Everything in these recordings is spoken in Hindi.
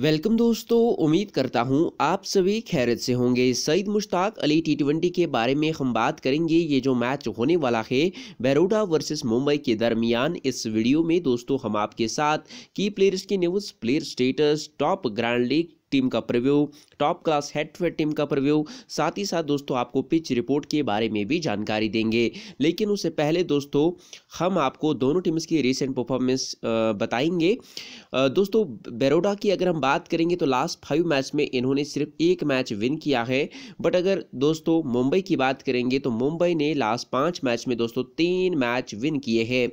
वेलकम दोस्तों उम्मीद करता हूं आप सभी खैरत से होंगे सईद मुश्ताक अली टी ट्वेंटी के बारे में हम बात करेंगे ये जो मैच होने वाला है बैरोडा वर्सेस मुंबई के दरमियान इस वीडियो में दोस्तों हम आपके साथ की प्लेयर्स की news player status top grand league team का preview top class head to head team का प्रिव्यू साथ ही साथ दोस्तों आपको पिच रिपोर्ट के बारे में भी जानकारी देंगे लेकिन उससे पहले दोस्तों हम आपको दोनों टीम्स की रिसेंट परफॉर्मेंस बताएंगे दोस्तों बेरोडा की अगर हम बात करेंगे तो लास्ट फाइव मैच में इन्होंने सिर्फ एक मैच विन किया है बट अगर दोस्तों मुंबई की बात करेंगे तो मुंबई ने लास्ट पाँच मैच में दोस्तों तीन मैच विन किए हैं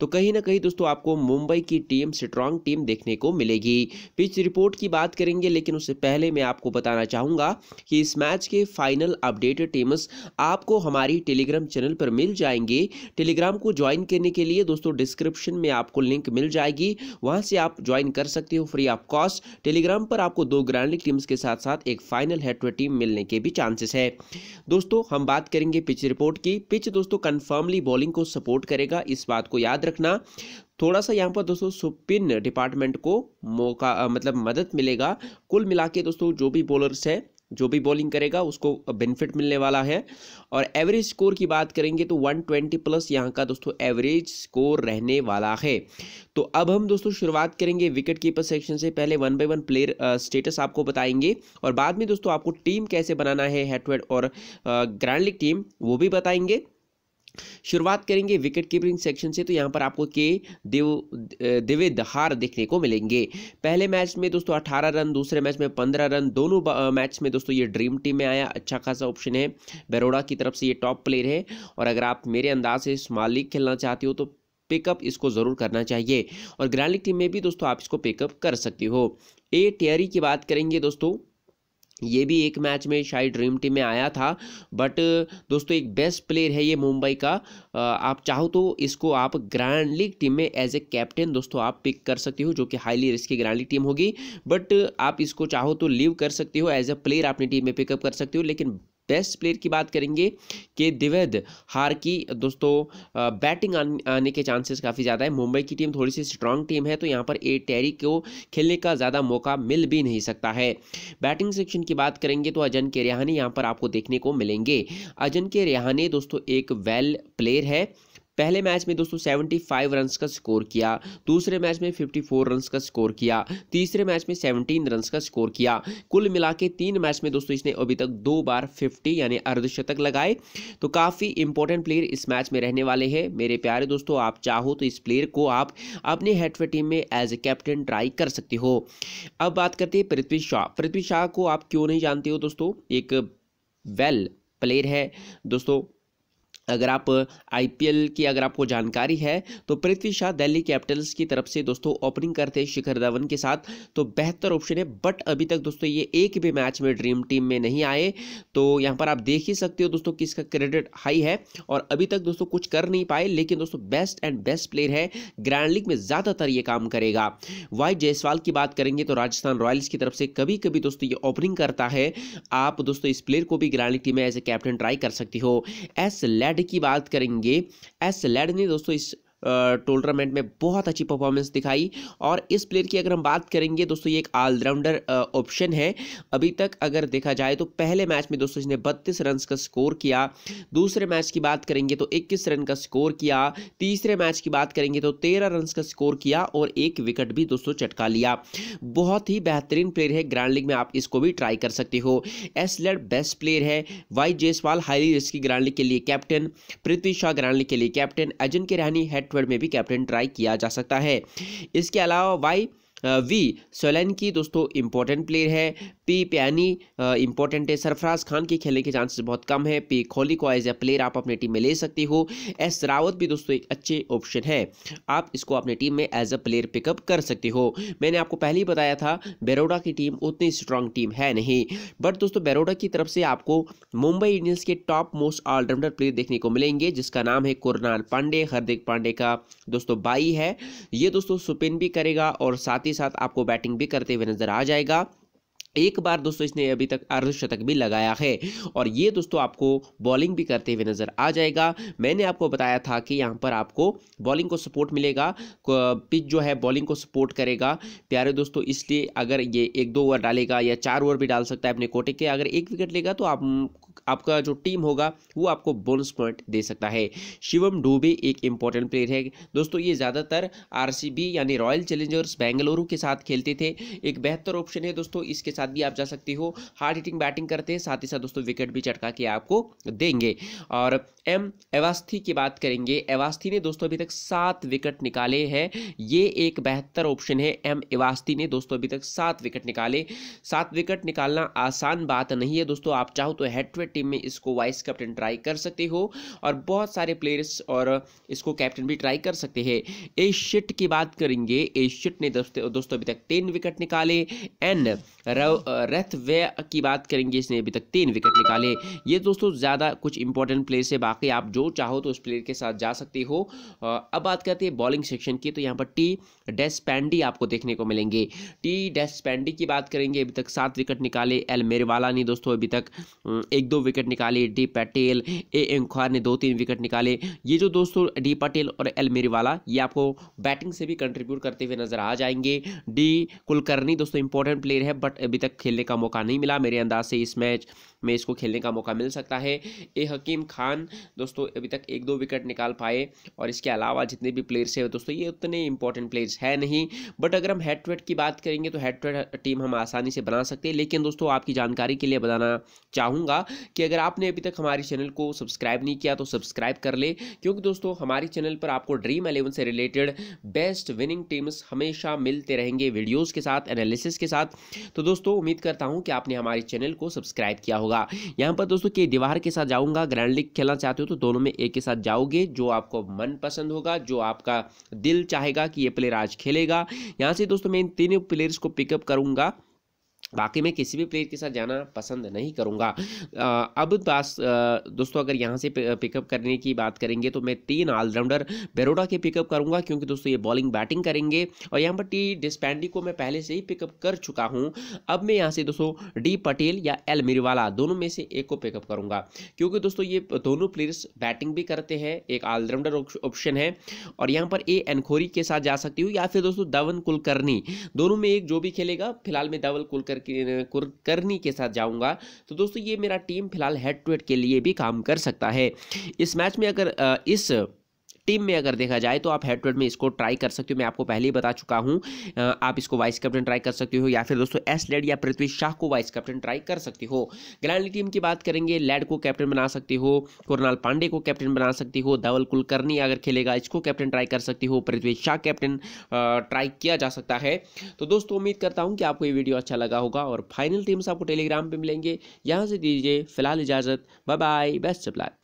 तो कहीं ना कहीं दोस्तों आपको मुंबई की टीम स्ट्रांग टीम देखने को मिलेगी पिच रिपोर्ट की बात करेंगे लेकिन लेकिन उससे पहले मैं आपको बताना चाहूँगा कि इस मैच के फाइनल अपडेटेड टीम्स आपको हमारी टेलीग्राम चैनल पर मिल जाएंगे टेलीग्राम को ज्वाइन करने के लिए दोस्तों डिस्क्रिप्शन में आपको लिंक मिल जाएगी वहाँ से आप ज्वाइन कर सकते हो फ्री ऑफ कॉस्ट टेलीग्राम पर आपको दो ग्रैंड लीग टीम्स के साथ साथ एक फाइनल हेड टू टीम मिलने के भी चांसेस है दोस्तों हम बात करेंगे पिच रिपोर्ट की पिच दोस्तों कन्फर्मली बॉलिंग को सपोर्ट करेगा इस बात को याद रखना थोड़ा सा यहाँ पर दोस्तों सुपिन डिपार्टमेंट को मौका मतलब मदद मिलेगा कुल मिला के दोस्तों जो भी बॉलर्स है जो भी बॉलिंग करेगा उसको बेनिफिट मिलने वाला है और एवरेज स्कोर की बात करेंगे तो 120 प्लस यहाँ का दोस्तों एवरेज स्कोर रहने वाला है तो अब हम दोस्तों शुरुआत करेंगे विकेट कीपर सेक्शन से पहले one by one player status आपको बताएंगे और बाद में दोस्तों आपको टीम कैसे बनाना है हेटवेड और ग्रैंड लीग टीम वो भी बताएंगे शुरुआत करेंगे विकेट कीपिंग सेक्शन से तो यहाँ पर आपको के देव दिवे दहार देखने को मिलेंगे पहले मैच में दोस्तों 18 रन दूसरे मैच में 15 रन दोनों मैच में दोस्तों ये ड्रीम टीम में आया अच्छा खासा ऑप्शन है बरोड़ा की तरफ से ये टॉप प्लेयर है और अगर आप मेरे अंदाज से स्मॉल लीग खेलना चाहते हो तो पिकअप इसको ज़रूर करना चाहिए और ग्रैंड लीग टीम में भी दोस्तों आप इसको पिकअप कर सकते हो ए टेयरी की बात करेंगे दोस्तों ये भी एक मैच में शायद ड्रीम टीम में आया था बट दोस्तों एक बेस्ट प्लेयर है ये मुंबई का आप चाहो तो इसको आप ग्रैंड लीग टीम में एज ए कैप्टन दोस्तों आप पिक कर सकते हो जो कि highly risky grand league team होगी बट आप इसको चाहो तो लीव कर सकते हो एज ए प्लेयर अपनी टीम में पिकअप कर सकते हो लेकिन टेस्ट प्लेयर की बात करेंगे कि दिवेद हार की दोस्तों बैटिंग आने के चांसेस काफ़ी ज़्यादा है मुंबई की टीम थोड़ी सी स्ट्रांग टीम है तो यहाँ पर ए टेरी को खेलने का ज़्यादा मौका मिल भी नहीं सकता है बैटिंग सेक्शन की बात करेंगे तो अजन के रिहाने यहाँ पर आपको देखने को मिलेंगे अजन के रिहाने दोस्तों एक वेल प्लेयर है पहले मैच में दोस्तों सेवेंटी फाइव रन्स का स्कोर किया दूसरे मैच में फिफ्टी फोर रन्स का स्कोर किया तीसरे मैच में सेवनटीन रन्स का स्कोर किया कुल मिला के तीन मैच में दोस्तों इसने अभी तक दो बार फिफ्टी यानी अर्धशतक लगाए तो काफ़ी इंपॉर्टेंट प्लेयर इस मैच में रहने वाले हैं मेरे प्यारे दोस्तों आप चाहो तो इस प्लेयर को आप अपने हेडफे टीम में एज ए कैप्टन ट्राई कर सकते हो अब बात करते हैं पृथ्वी शाह पृथ्वी शाह को आप क्यों नहीं जानते हो दोस्तों एक वेल प्लेयर है दोस्तों अगर आप आईपीएल की अगर आपको जानकारी है तो पृथ्वी शाह दिल्ली कैपिटल्स की तरफ से दोस्तों ओपनिंग करते हैं शिखर धवन के साथ तो बेहतर ऑप्शन है बट अभी तक दोस्तों ये एक भी मैच में ड्रीम टीम में नहीं आए तो यहाँ पर आप देख ही सकते हो दोस्तों किसका क्रेडिट हाई है और अभी तक दोस्तों कुछ कर नहीं पाए लेकिन दोस्तों बेस्ट एंड बेस्ट प्लेयर है ग्रैंड लीग में ज़्यादातर ये काम करेगा वाई जयसवाल की बात करेंगे तो राजस्थान रॉयल्स की तरफ से कभी कभी दोस्तों ये ओपनिंग करता है आप दोस्तों इस प्लेयर को भी ग्रैंड लीग टीम में एज ए कैप्टन ट्राई कर सकती हो एस लेट लेड की बात करेंगे एस लेड ने दोस्तों इस टूर्नामेंट में बहुत अच्छी परफॉर्मेंस दिखाई और इस प्लेयर की अगर हम बात करेंगे दोस्तों ये एक ऑलराउंडर ऑप्शन है अभी तक अगर देखा जाए तो पहले मैच में दोस्तों इसने बत्तीस रन का स्कोर किया दूसरे मैच की बात करेंगे तो इक्कीस रन का स्कोर किया तीसरे मैच की बात करेंगे तो तेरह रन का स्कोर किया और एक विकेट भी दोस्तों चटका लिया बहुत ही बेहतरीन प्लेयर है ग्रैंड लीग में आप इसको भी ट्राई कर सकते हो एसलर बेस्ट प्लेयर है Y Jaiswal highly risky grand league के लिए captain Prithvi Shaw grand league के लिए कैप्टन अजिंक्य रहनी हेड बैकवर्ड में भी कैप्टन ट्राई किया जा सकता है इसके अलावा वाई वी सोलैन की दोस्तों इंपॉर्टेंट प्लेयर है पी प्यानी इंपॉर्टेंट है सरफराज खान के खेलने के चांसेस बहुत कम है पी कोहली को एज ए प्लेयर आप अपने टीम में ले सकते हो एस रावत भी दोस्तों एक अच्छे ऑप्शन है आप इसको अपने टीम में एज अ प्लेयर पिकअप कर सकते हो मैंने आपको पहले ही बताया था बेरोडा की टीम उतनी स्ट्रांग टीम है नहीं बट दोस्तों बेरोडा की तरफ से आपको मुंबई इंडियंस के टॉप मोस्ट ऑलराउंडर प्लेयर देखने को मिलेंगे जिसका नाम है कुरनाल पांडे हार्दिक पांडे का दोस्तों बाई है ये दोस्तों सुपिन भी करेगा और साथ ही ही साथ आपको बैटिंग भी करते हुए नजर आ जाएगा एक बार दोस्तों इसने अभी तक अर्धशतक भी लगाया है और ये दोस्तों आपको बॉलिंग भी करते हुए नज़र आ जाएगा मैंने आपको बताया था कि यहाँ पर आपको बॉलिंग को सपोर्ट मिलेगा पिच जो है बॉलिंग को सपोर्ट करेगा प्यारे दोस्तों इसलिए अगर ये एक दो ओवर डालेगा या चार ओवर भी डाल सकता है अपने कोटे के अगर एक विकेट लेगा तो आप आपका जो टीम होगा वो आपको बोनस पॉइंट दे सकता है शिवम डोबे एक इंपॉर्टेंट प्लेयर है दोस्तों ये ज़्यादातर आर यानी रॉयल चैलेंजर्स बेंगलुरु के साथ खेलते थे एक बेहतर ऑप्शन है दोस्तों इसके साथ भी आप जा सकते हो हार्ड हिटिंग बैटिंग करते हैं साथ ही साथ दोस्तों विकेट भी चटका के आपको देंगे और एम एवास्थी की बात करेंगे एवास्थी ने दोस्तों अभी तक सात विकेट निकाले हैं ये एक बेहतर ऑप्शन है एम एवास्थी ने दोस्तों अभी तक सात विकेट निकाले सात विकेट निकालना आसान बात नहीं है दोस्तों आप चाहो तो हेड टू हेड टीम में इसको वाइस कैप्टन ट्राई कर सकते हो और बहुत सारे प्लेयर्स और इसको कैप्टन भी ट्राई कर सकते हैं ए शिट की बात करेंगे ए शिट ने दोस्तों अभी तक तीन विकेट निकाले एंड रेथ वे की बात करेंगे इसने अभी तक तीन विकेट निकाले ये दोस्तों ज़्यादा कुछ इंपॉर्टेंट प्लेयर्स है बाकी आप जो चाहो तो उस प्लेयर के साथ जा सकते हो अब बात करते हैं बॉलिंग सेक्शन की तो यहाँ पर टी डेस पैंडी आपको देखने को मिलेंगे टी डेस पैंडी की बात करेंगे अभी तक सात विकेट निकाले एल मेरवाला ने दोस्तों अभी तक एक दो विकेट निकाले डी पटेल ए एम खुआर ने दो तीन विकेट निकाले ये जो दोस्तों डी पटेल और एल मेरीवाला ये आपको बैटिंग से भी कंट्रीब्यूट करते हुए नजर आ जाएंगे डी कुलकर्णी दोस्तों इंपॉर्टेंट प्लेयर है बट अभी तक खेलने का मौका नहीं मिला मेरे अंदाज से इस मैच में इसको खेलने का मौका मिल सकता है ए हकीम खान दोस्तों अभी तक एक दो विकेट निकाल पाए और इसके अलावा जितने भी प्लेयर्स हैं दोस्तों ये उतने इंपॉर्टेंट प्लेयर्स है नहीं बट अगर हम हेड टू हेड की बात करेंगे तो हेड टू हेड टीम हम आसानी से बना सकते हैं लेकिन दोस्तों आपकी जानकारी के लिए बताना चाहूँगा कि अगर आपने अभी तक हमारे चैनल को सब्सक्राइब नहीं किया तो सब्सक्राइब कर ले क्योंकि दोस्तों हमारे चैनल पर आपको ड्रीम एलेवन से रिलेटेड बेस्ट विनिंग टीम्स हमेशा मिलते रहेंगे वीडियोज़ के साथ एनालिसिस के साथ तो दोस्तों उम्मीद करता हूँ कि आपने हमारे चैनल को सब्सक्राइब किया होगा होगा यहाँ पर दोस्तों के दीवार के साथ जाऊँगा ग्रैंड लीग खेलना चाहते हो तो दोनों में एक के साथ जाओगे जो आपको मन पसंद होगा जो आपका दिल चाहेगा कि ये प्लेयर आज खेलेगा यहाँ से दोस्तों मैं इन तीनों प्लेयर्स को पिकअप करूँगा बाकी मैं किसी भी प्लेयर के साथ जाना पसंद नहीं करूँगा अब पास दोस्तों अगर यहाँ से पिकअप करने की बात करेंगे तो मैं तीन ऑलराउंडर बेरोडा के पिकअप करूँगा क्योंकि दोस्तों ये बॉलिंग बैटिंग करेंगे और यहाँ पर टी डिस्पैंडी को मैं पहले से ही पिकअप कर चुका हूँ अब मैं यहाँ से दोस्तों डी पटेल या एल मिरवाला दोनों में से एक को पिकअप करूँगा क्योंकि दोस्तों ये दोनों प्लेयर्स बैटिंग भी करते हैं एक ऑलराउंडर ऑप्शन है और यहाँ पर ए एनखोरी के साथ जा सकती हूँ या फिर दोस्तों दवन कुलकर्णी दोनों में एक जो भी खेलेगा फिलहाल मैं दवन कुलकर कर, करनी के साथ जाऊंगा तो दोस्तों ये मेरा टीम फिलहाल हेड टू हेड के लिए भी काम कर सकता है इस मैच में अगर इस टीम में अगर देखा जाए तो आप हेड टू हेड में इसको ट्राई कर सकते हो मैं आपको पहले ही बता चुका हूँ आप इसको वाइस कैप्टन ट्राई कर सकते हो या फिर दोस्तों एस लेड या पृथ्वी शाह को वाइस कैप्टन ट्राई कर सकते हो ग्रैंडली टीम की बात करेंगे लेड को कैप्टन बना सकते हो कुरनाल पांडे को कैप्टन बना सकते हो धवल कुलकर्णी अगर खेलेगा इसको कैप्टन ट्राई कर सकती हो पृथ्वी शाह कैप्टन ट्राई किया जा सकता है तो दोस्तों उम्मीद करता हूँ कि आपको ये वीडियो अच्छा लगा होगा और फाइनल टीम्स आपको टेलीग्राम पर मिलेंगे यहाँ से दीजिए फिलहाल इजाज़त बाय बाय बेस्ट ऑफ